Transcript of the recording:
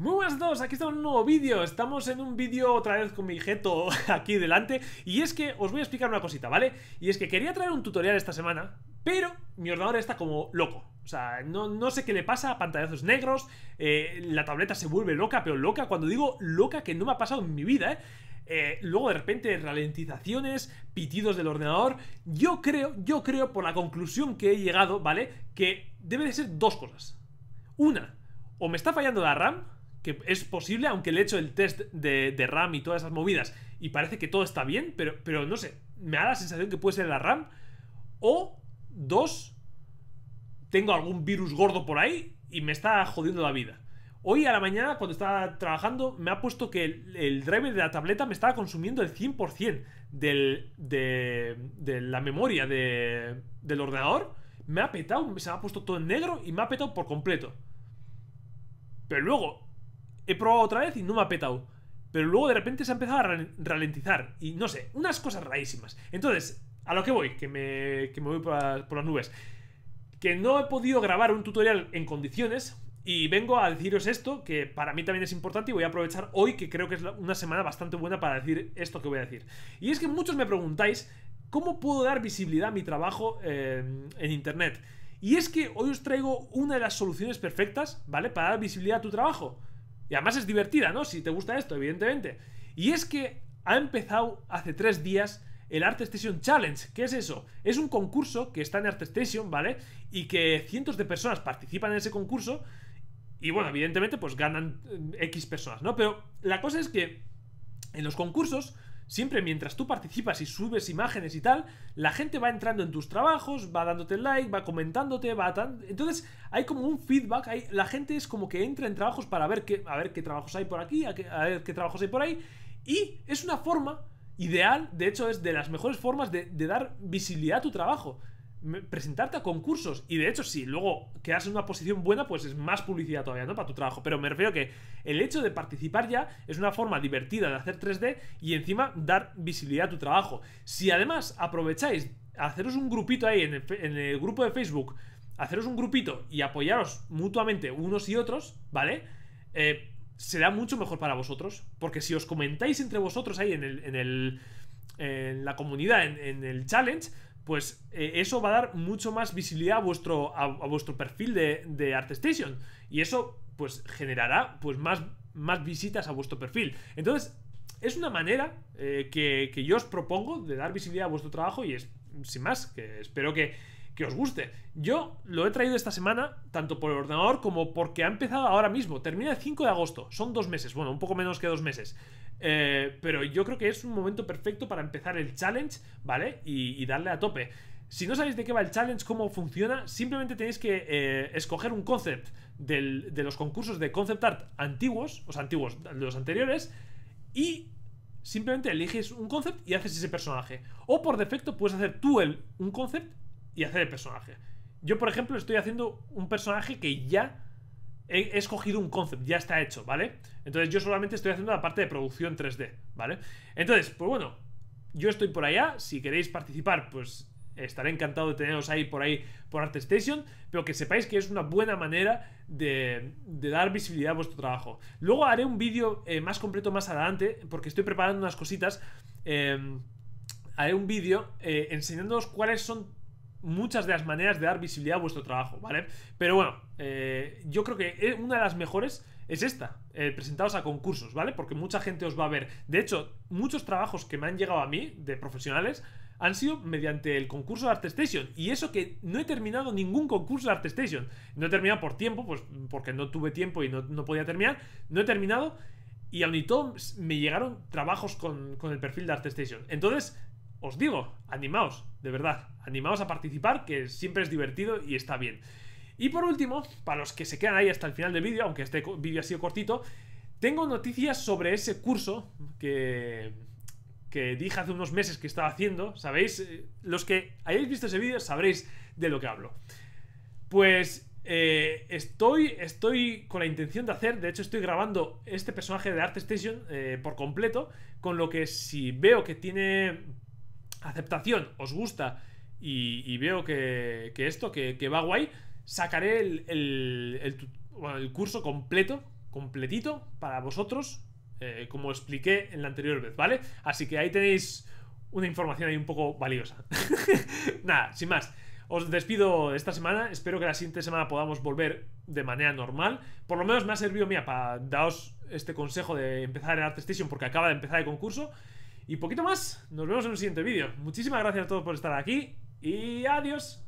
Muy buenas a todos, aquí estamos en un nuevo vídeo Estamos en un vídeo otra vez con mi jeto aquí delante Y es que os voy a explicar una cosita, ¿vale? Y es que quería traer un tutorial esta semana Pero mi ordenador está como loco O sea, no, sé qué le pasa, pantallazos negros eh, La tableta se vuelve loca, pero loca Cuando digo loca, que no me ha pasado en mi vida, ¿eh? eh, luego de repente ralentizaciones, pitidos del ordenador. Yo creo, yo creo por la conclusión que he llegado, ¿vale? Que debe de ser dos cosas. Una, o me está fallando la RAM, es posible, aunque le he hecho el test de, RAM y todas esas movidas y parece que todo está bien, pero, pero no sé, me da la sensación que puede ser la RAM. O dos, tengo algún virus gordo por ahí y me está jodiendo la vida. Hoy a la mañana, cuando estaba trabajando, me ha puesto que el, el driver de la tableta me estaba consumiendo el 100% de, de, la memoria del ordenador. Me ha petado, se me ha puesto todo en negro y me ha petado por completo. Pero luego, he probado otra vez y no me ha petado. Pero luego de repente se ha empezado a ralentizar. Y no sé, unas cosas rarísimas. Entonces, a lo que voy, que me, que me voy por, las nubes. Que no he podido grabar un tutorial en condiciones, y vengo a deciros esto, que para mí también es importante y voy a aprovechar hoy, que creo que es una semana bastante buena para decir esto que voy a decir. Y es que muchos me preguntáis, ¿cómo puedo dar visibilidad a mi trabajo eh, en Internet? Y es que hoy os traigo una de las soluciones perfectas, ¿vale? Para dar visibilidad a tu trabajo. Y además es divertida, ¿no? Si te gusta esto, evidentemente. Y es que ha empezado hace tres días el Art Station Challenge. ¿Qué es eso? Es un concurso que está en Art Station, ¿vale? Y que cientos de personas participan en ese concurso. Y bueno, evidentemente, pues ganan eh, X personas, ¿no? Pero la cosa es que en los concursos siempre mientras tú participas y subes imágenes y tal, la gente va entrando en tus trabajos, va dándote like, va comentándote, va Entonces hay como un feedback, hay... la gente es como que entra en trabajos para ver qué, trabajos hay por aquí, a, ver qué trabajos hay por ahí, y es una forma ideal, de hecho es de las mejores formas de, de dar visibilidad a tu trabajo presentarte a concursos y de hecho si luego quedas en una posición buena pues es más publicidad todavía no para tu trabajo pero me refiero que el hecho de participar ya es una forma divertida de hacer 3D y encima dar visibilidad a tu trabajo si además aprovecháis haceros un grupito ahí en el, grupo de Facebook haceros un grupito y apoyaros mutuamente unos y otros vale eh, será mucho mejor para vosotros porque si os comentáis entre vosotros ahí en el, en la comunidad, en, el challenge, pues eh, eso va a dar mucho más visibilidad a vuestro, a, vuestro perfil de, de ArtStation. Y eso, pues, generará pues, más, más visitas a vuestro perfil. Entonces, es una manera eh, que, yo os propongo de dar visibilidad a vuestro trabajo y es, sin más, que espero que, que os guste. Yo lo he traído esta semana, tanto por el ordenador como porque ha empezado ahora mismo. Termina el 5 de agosto, son dos meses, bueno, un poco menos que dos meses. Eh, pero yo creo que es un momento perfecto para empezar el challenge, ¿vale? Y, darle a tope. Si no sabéis de qué va el challenge, cómo funciona, simplemente tenéis que eh, escoger un concept de los concursos de concept art antiguos, o sea, antiguos, los anteriores, y simplemente eliges un concept y haces ese personaje. O por defecto puedes hacer tú el, un concept y hacer el personaje. Yo, por ejemplo, estoy haciendo un personaje que ya he escogido un concept, ya está hecho, ¿vale? Entonces yo solamente estoy haciendo la parte de producción 3D, ¿vale? Entonces, pues bueno, yo estoy por allá, si queréis participar, pues estaré encantado de teneros ahí por ahí por ArtStation, pero que sepáis que es una buena manera de, dar visibilidad a vuestro trabajo. Luego haré un vídeo eh, más completo más adelante, porque estoy preparando unas cositas. Em, haré un vídeo eh, enseñándoos cuáles son muchas de las maneras de dar visibilidad a vuestro trabajo, ¿vale? Pero bueno, eh, yo creo que eh, una de las mejores es esta, eh, presentados a concursos, ¿vale? Porque mucha gente os va a ver. De hecho, muchos trabajos que me han llegado a mí de profesionales han sido mediante el concurso de Artestation, Y eso que no he terminado ningún concurso de Artestation, No he terminado por tiempo, pues porque no tuve tiempo y no, podía terminar. No he terminado. Y al y todo me llegaron trabajos con, el perfil de Artestation, Entonces, os digo, animaos, de verdad, animaos a participar, que siempre es divertido y está bien. Y por último, para los que se quedan ahí hasta el final del vídeo, aunque este vídeo ha sido cortito, tengo noticias sobre ese curso que, que dije hace unos meses que estaba haciendo. Sabéis, eh, los que hayáis visto ese vídeo sabréis de lo que hablo. Pues eh, estoy, estoy con la intención de hacer, de hecho estoy grabando este personaje de Art Station eh, por completo, con lo que si veo que tiene aceptación os gusta y, veo que, esto, que, va guay, sacaré el, curso completo, completito para vosotros, eh, como expliqué en la anterior vez, ¿vale? Así que ahí tenéis una información ahí un poco valiosa. Nada, sin más. Os despido esta semana, espero que la siguiente semana podamos volver de manera normal. Por lo menos me ha servido, mía, para daros este consejo de empezar en ArtStation porque acaba de empezar el concurso. Y poquito más, nos vemos en un siguiente vídeo. Muchísimas gracias a todos por estar aquí y adiós.